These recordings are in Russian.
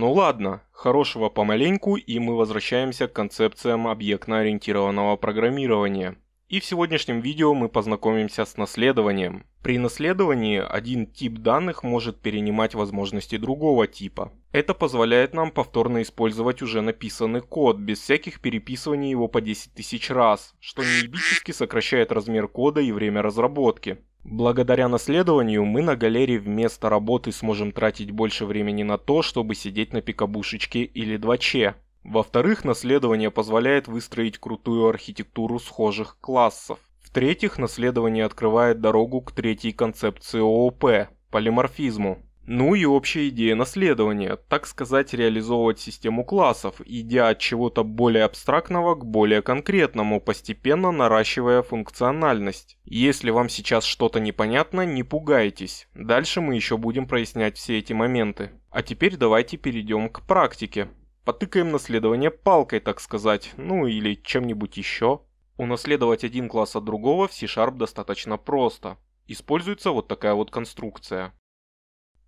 Ну ладно, хорошего помаленьку, и мы возвращаемся к концепциям объектно-ориентированного программирования. И в сегодняшнем видео мы познакомимся с наследованием. При наследовании один тип данных может перенимать возможности другого типа. Это позволяет нам повторно использовать уже написанный код, без всяких переписываний его по 10 тысяч раз, что неебически сокращает размер кода и время разработки. Благодаря наследованию мы на галере вместо работы сможем тратить больше времени на то, чтобы сидеть на пикабушечке или 2Ч. Во-вторых, наследование позволяет выстроить крутую архитектуру схожих классов. В-третьих, наследование открывает дорогу к третьей концепции ООП – полиморфизму. Ну и общая идея наследования, так сказать, реализовывать систему классов, идя от чего-то более абстрактного к более конкретному, постепенно наращивая функциональность. Если вам сейчас что-то непонятно, не пугайтесь. Дальше мы еще будем прояснять все эти моменты. А теперь давайте перейдем к практике. Потыкаем наследование палкой, так сказать, ну или чем-нибудь еще. Унаследовать один класс от другого в C-Sharp достаточно просто. Используется вот такая вот конструкция.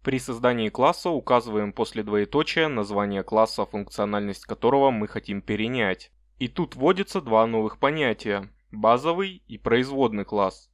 При создании класса указываем после двоеточия название класса, функциональность которого мы хотим перенять. И тут вводятся два новых понятия – базовый и производный класс.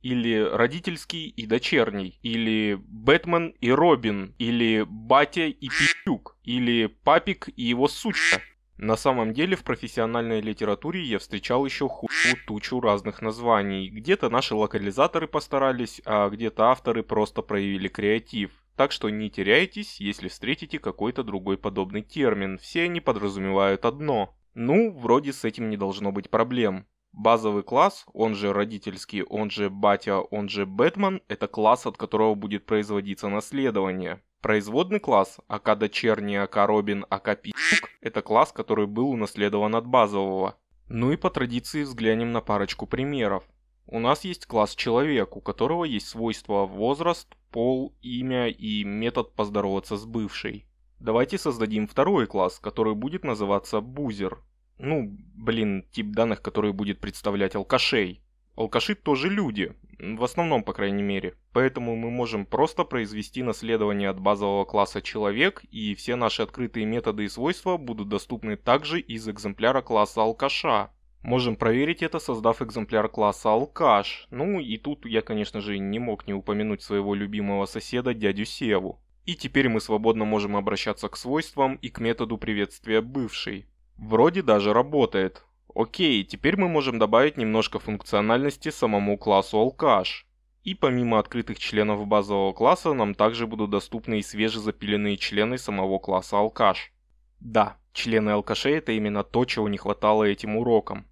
Или родительский и дочерний. Или Бэтмен и Робин. Или Батя и Пи***юк. Или Папик и его сучка. На самом деле в профессиональной литературе я встречал еще худую тучу разных названий. Где-то наши локализаторы постарались, а где-то авторы просто проявили креатив. Так что не теряйтесь, если встретите какой-то другой подобный термин. Все они подразумевают одно. Ну, вроде с этим не должно быть проблем. Базовый класс, он же родительский, он же батя, он же Бэтмен, это класс, от которого будет производиться наследование. Производный класс, ака дочерний, ака Робин, ака пи***к, это класс, который был унаследован от базового. Ну и по традиции взглянем на парочку примеров. У нас есть класс человек, у которого есть свойства возраст, пол, имя и метод поздороваться с бывшей. Давайте создадим второй класс, который будет называться бузер. Ну, блин, тип данных, который будет представлять алкашей. Алкаши тоже люди, в основном, по крайней мере. Поэтому мы можем просто произвести наследование от базового класса человек, и все наши открытые методы и свойства будут доступны также из экземпляра класса алкаша. Можем проверить это, создав экземпляр класса алкаш. Ну и тут я, конечно же, не мог не упомянуть своего любимого соседа, дядю Севу. И теперь мы свободно можем обращаться к свойствам и к методу приветствия бывшей. Вроде даже работает. Окей, теперь мы можем добавить немножко функциональности самому классу алкаш. И помимо открытых членов базового класса, нам также будут доступны и свежезапиленные члены самого класса алкаш. Да, члены алкашей это именно то, чего не хватало этим урокам.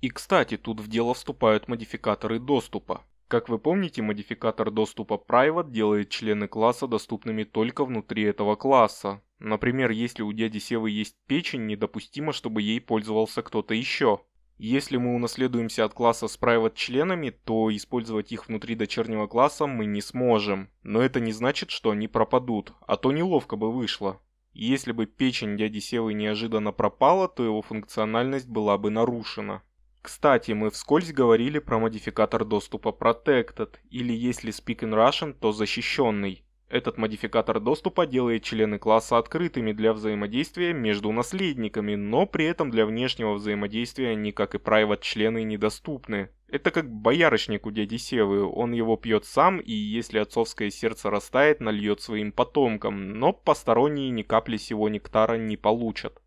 И кстати, тут в дело вступают модификаторы доступа. Как вы помните, модификатор доступа private делает члены класса доступными только внутри этого класса. Например, если у дяди Севы есть печень, недопустимо, чтобы ей пользовался кто-то еще. Если мы унаследуемся от класса с private членами, то использовать их внутри дочернего класса мы не сможем. Но это не значит, что они пропадут, а то неловко бы вышло. Если бы печень дяди Севы неожиданно пропала, то его функциональность была бы нарушена. Кстати, мы вскользь говорили про модификатор доступа Protected, или если Speak in Russian, то защищенный. Этот модификатор доступа делает члены класса открытыми для взаимодействия между наследниками, но при этом для внешнего взаимодействия они, как и private члены, недоступны. Это как боярышник у дяди Севы, он его пьет сам и, если отцовское сердце растает, нальет своим потомкам, но посторонние ни капли сего нектара не получат.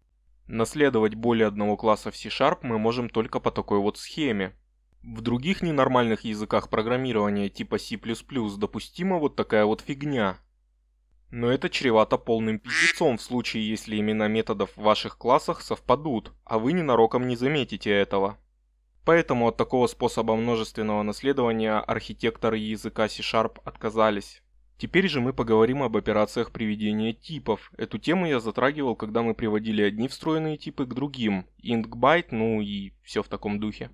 Наследовать более одного класса в C-Sharp мы можем только по такой вот схеме. В других ненормальных языках программирования типа C++ допустима вот такая вот фигня. Но это чревато полным пиздецом в случае, если имена методов в ваших классах совпадут, а вы ненароком не заметите этого. Поэтому от такого способа множественного наследования архитекторы языка C-Sharp отказались. Теперь же мы поговорим об операциях приведения типов. Эту тему я затрагивал, когда мы приводили одни встроенные типы к другим, (int к InkByte, ну и все в таком духе.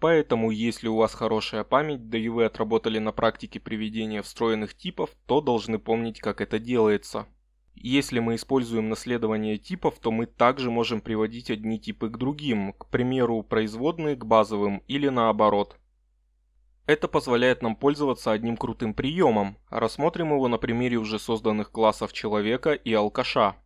Поэтому, если у вас хорошая память, да и вы отработали на практике приведения встроенных типов, то должны помнить, как это делается. Если мы используем наследование типов, то мы также можем приводить одни типы к другим, к примеру, производные к базовым или наоборот. Это позволяет нам пользоваться одним крутым приемом, рассмотрим его на примере уже созданных классов человека и алкаша.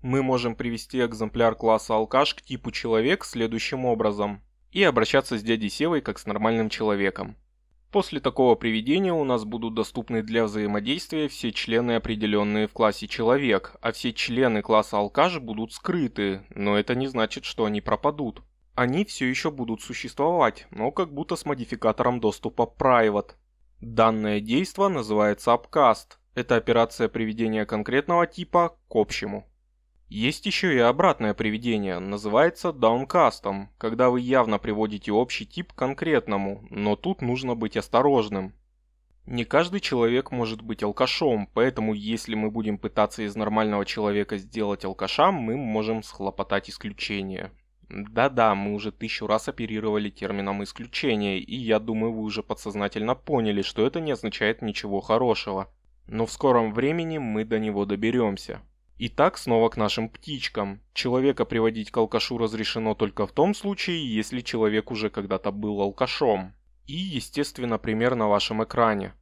Мы можем привести экземпляр класса алкаш к типу человек следующим образом и обращаться с дядей Севой как с нормальным человеком. После такого приведения у нас будут доступны для взаимодействия все члены, определенные в классе человек, а все члены класса алкаш будут скрыты, но это не значит, что они пропадут. Они все еще будут существовать, но как будто с модификатором доступа Private. Данное действо называется upcast. Это операция приведения конкретного типа к общему. Есть еще и обратное приведение, называется downcastом, когда вы явно приводите общий тип к конкретному, но тут нужно быть осторожным. Не каждый человек может быть алкашом, поэтому если мы будем пытаться из нормального человека сделать алкаша, мы можем схлопотать исключение. Да-да, мы уже тысячу раз оперировали термином исключения, и я думаю, вы уже подсознательно поняли, что это не означает ничего хорошего. Но в скором времени мы до него доберемся. Итак, снова к нашим птичкам. Человека приводить к алкашу разрешено только в том случае, если человек уже когда-то был алкашом. И, естественно, пример на вашем экране.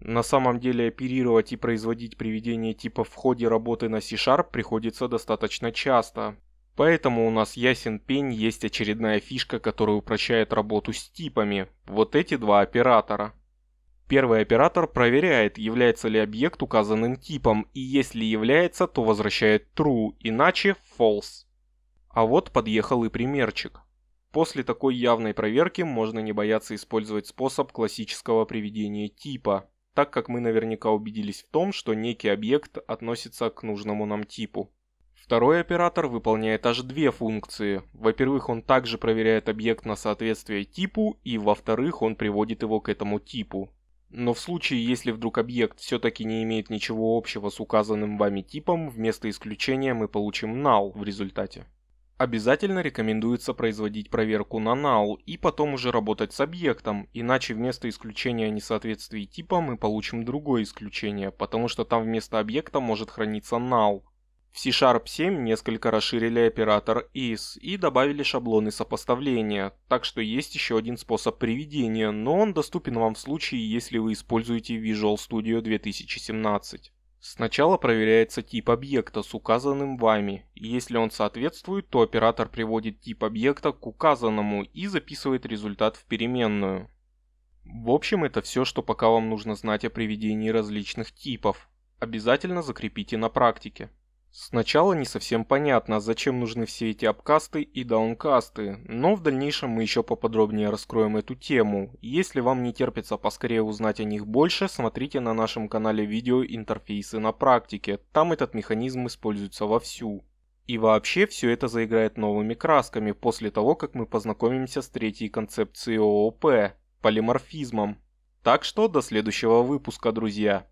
На самом деле оперировать и производить приведение типа в ходе работы на C-Sharp приходится достаточно часто, Поэтому у нас ясен пень есть очередная фишка, которая упрощает работу с типами. Вот эти два оператора. Первый оператор проверяет, является ли объект указанным типом, и если является, то возвращает true, иначе false. А вот подъехал и примерчик. После такой явной проверки можно не бояться использовать способ классического приведения типа, так как мы наверняка убедились в том, что некий объект относится к нужному нам типу. Второй оператор выполняет аж две функции. Во-первых, он также проверяет объект на соответствие типу, и во-вторых, он приводит его к этому типу. Но в случае, если вдруг объект все-таки не имеет ничего общего с указанным вами типом, вместо исключения мы получим null в результате. Обязательно рекомендуется производить проверку на null и потом уже работать с объектом, иначе вместо исключения несоответствий типа мы получим другое исключение, потому что там вместо объекта может храниться null. В C-Sharp 7 несколько расширили оператор is и добавили шаблоны сопоставления, так что есть еще один способ приведения, но он доступен вам в случае, если вы используете Visual Studio 2017. Сначала проверяется тип объекта с указанным вами. Если он соответствует, то оператор приводит тип объекта к указанному и записывает результат в переменную. В общем, это все, что пока вам нужно знать о приведении различных типов. Обязательно закрепите на практике. Сначала не совсем понятно, зачем нужны все эти апкасты и даункасты, но в дальнейшем мы еще поподробнее раскроем эту тему. Если вам не терпится поскорее узнать о них больше, смотрите на нашем канале видео «Интерфейсы на практике», там этот механизм используется вовсю. И вообще все это заиграет новыми красками после того, как мы познакомимся с третьей концепцией ООП – полиморфизмом. Так что до следующего выпуска, друзья!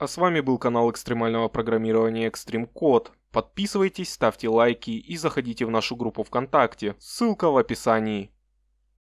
А с вами был канал экстремального программирования Extreme Code. Подписывайтесь, ставьте лайки и заходите в нашу группу ВКонтакте. Ссылка в описании.